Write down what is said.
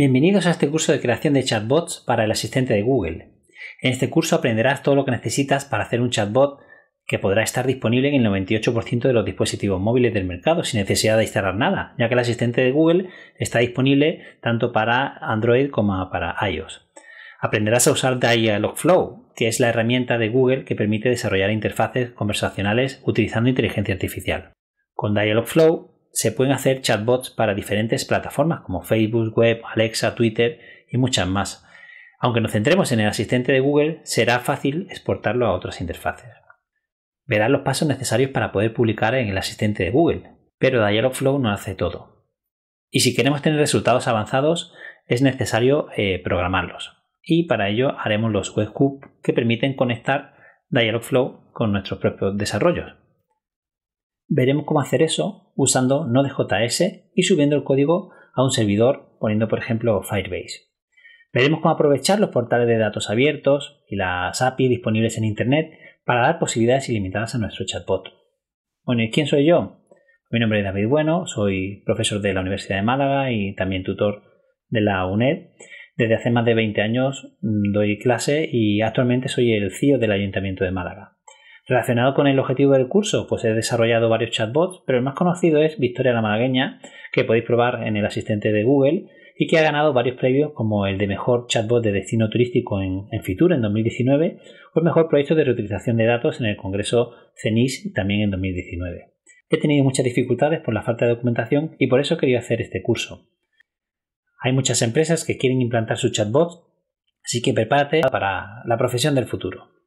Bienvenidos a este curso de creación de chatbots para el asistente de Google. En este curso aprenderás todo lo que necesitas para hacer un chatbot que podrá estar disponible en el 98% de los dispositivos móviles del mercado sin necesidad de instalar nada, ya que el asistente de Google está disponible tanto para Android como para iOS. Aprenderás a usar Dialogflow, que es la herramienta de Google que permite desarrollar interfaces conversacionales utilizando inteligencia artificial. Con Dialogflow se pueden hacer chatbots para diferentes plataformas como Facebook, Web, Alexa, Twitter y muchas más. Aunque nos centremos en el asistente de Google, será fácil exportarlo a otras interfaces. Verás los pasos necesarios para poder publicar en el asistente de Google, pero Dialogflow no hace todo. Y si queremos tener resultados avanzados, es necesario eh, programarlos. Y para ello haremos los webhooks que permiten conectar Dialogflow con nuestros propios desarrollos. Veremos cómo hacer eso usando Node.js y subiendo el código a un servidor poniendo por ejemplo Firebase. Veremos cómo aprovechar los portales de datos abiertos y las API disponibles en Internet para dar posibilidades ilimitadas a nuestro chatbot. Bueno, ¿y quién soy yo? Mi nombre es David Bueno, soy profesor de la Universidad de Málaga y también tutor de la UNED. Desde hace más de 20 años doy clase y actualmente soy el CEO del Ayuntamiento de Málaga. Relacionado con el objetivo del curso, pues he desarrollado varios chatbots, pero el más conocido es Victoria la Malagueña, que podéis probar en el asistente de Google y que ha ganado varios premios como el de mejor chatbot de destino turístico en, Fitur en 2019 o el mejor proyecto de reutilización de datos en el Congreso CENIS también en 2019. He tenido muchas dificultades por la falta de documentación y por eso quería hacer este curso. Hay muchas empresas que quieren implantar su chatbot, así que prepárate para la profesión del futuro.